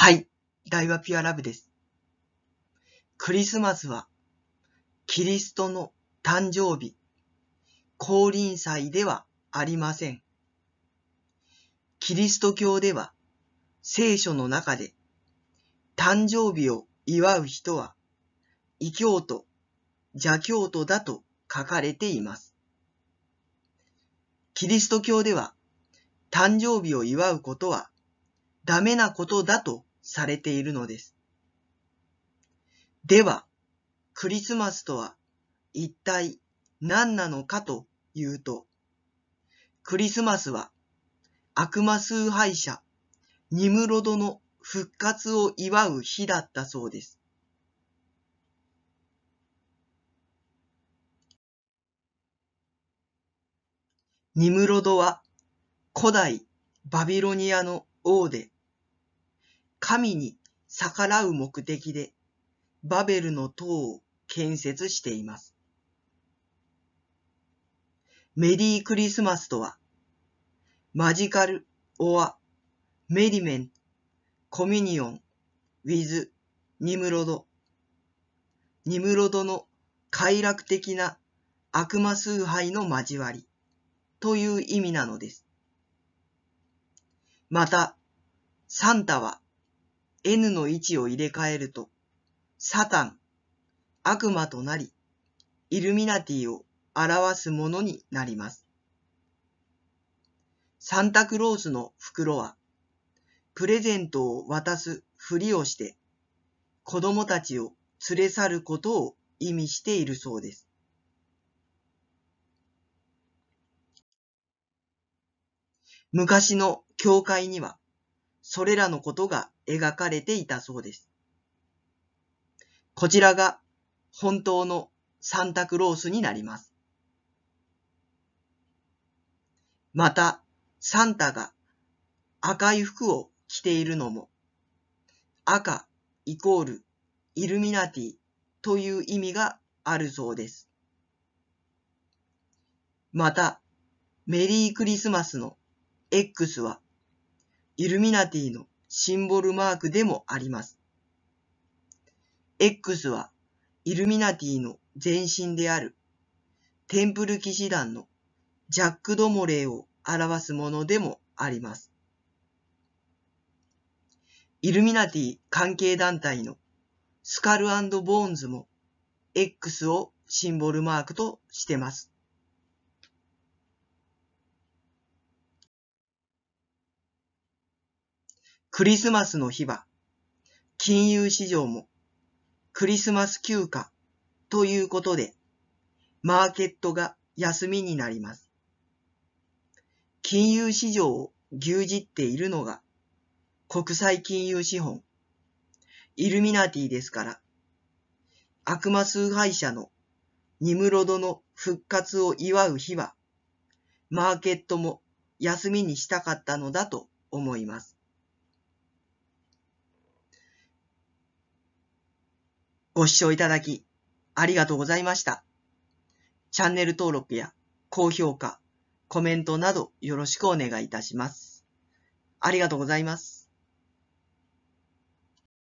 はい。大和ピュアラブです。クリスマスは、キリストの誕生日、降臨祭ではありません。キリスト教では、聖書の中で、誕生日を祝う人は、異教徒、邪教徒だと書かれています。キリスト教では、誕生日を祝うことは、ダメなことだとされているのです。では、クリスマスとは一体何なのかというと、クリスマスは悪魔崇拝者ニムロドの復活を祝う日だったそうです。ニムロドは古代バビロニアの王で神に逆らう目的でバベルの塔を建設しています。メリークリスマスとは、マジカル・オア・メリメン・コミュニオン・ウィズ・ニムロド。ニムロドの快楽的な悪魔崇拝の交わりという意味なのです。また、サンタは N の位置を入れ替えると、サタン、悪魔となり、イルミナティを表すものになります。サンタクロースの袋は、プレゼントを渡すふりをして、子供たちを連れ去ることを意味しているそうです。昔の教会には、それらのことが描かれていたそうです。こちらが本当のサンタクロースになります。また、サンタが赤い服を着ているのも、赤イコールイルミナティという意味があるそうです。また、メリークリスマスの X はイルミナティのシンボルマークでもあります。X はイルミナティの前身であるテンプル騎士団のジャック・ドモレーを表すものでもあります。イルミナティ関係団体のスカルボーンズも X をシンボルマークとしてます。クリスマスの日は、金融市場もクリスマス休暇ということで、マーケットが休みになります。金融市場を牛耳っているのが国際金融資本、イルミナティですから、悪魔崇拝者のニムロドの復活を祝う日は、マーケットも休みにしたかったのだと思います。ご視聴いただき、ありがとうございました。チャンネル登録や高評価、コメントなどよろしくお願いいたします。ありがとうございます。